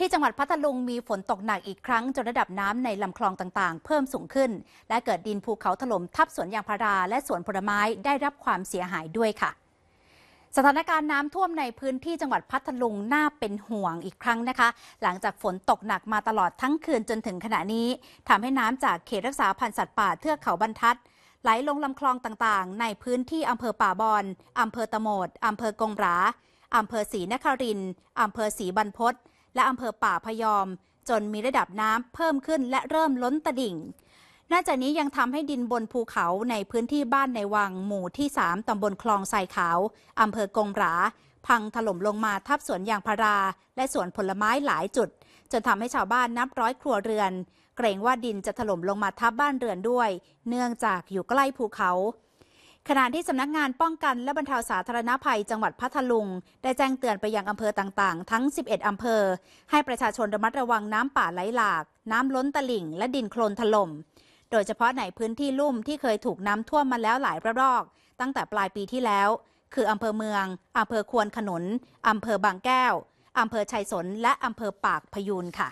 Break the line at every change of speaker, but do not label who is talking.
ที่จังหวัดพัทลุงมีฝนตกหนักอีกครั้ง จนระดับน้ำในลำคลองต่างๆ เพิ่มสูงขึ้น และเกิดดินภูเขาถล่มทับสวนยางพารา และสวนผลไม้ได้รับความเสียหายด้วยค่ะ สถานการณ์น้ำท่วมในพื้นที่จังหวัดพัทลุงน่าเป็นห่วงอีกครั้งนะคะ หลังจากฝนตกหนักมาตลอดทั้งคืนจนถึงขณะนี้ทำให้น้ำจากเขตรักษาพันธุ์สัตว์ป่าเทือกเขาบรรทัดไหลลงลำคลองต่างๆ ในพื้นที่อำเภอป่าบอนอำเภอตะโมดอำเภอกงหราอำเภอศรีนครินอำเภอศรีบรรพศและอำเภอป่าพยอม จนมีระดับน้ำเพิ่มขึ้นและเริ่มล้นตดิ่งนอกจากนี้ยังทำให้ดินบนภูเขาในพื้นที่บ้านในวัง หมู่ที่ 3ตาบลคลองายขาวอำเภอกงหราพังถล่มลงมาทับสวนยางพารา และสวนผลไม้หลายจุด จนทำให้ชาวบ้านนับร้อยครัวเรือนเกรงว่าดินจะถล่มลงมาทับบ้านเรือนด้วย เนื่องจากอยู่ใกล้ภูเขาขณะที่สำนักงานป้องกันและบรรเทาสาธารณภัยจังหวัดพัทลุง ได้แจ้งเตือนไปยังอำเภอต่างๆ ทั้ง 11 อำเภอให้ประชาชนระมัดระวังน้ำป่าไหลหลาก น้ำล้นตลิ่ง และดินโคลนถล่มโดยเฉพาะในพื้นที่ลุ่มที่เคยถูกน้ำท่วมมาแล้วหลายระลอก ตั้งแต่ปลายปีที่แล้วคืออำเภอเมืองอำเภอควนขนุนอำเภอบางแก้วอำเภอชัยสนและอำเภอปากพยูนค่ะ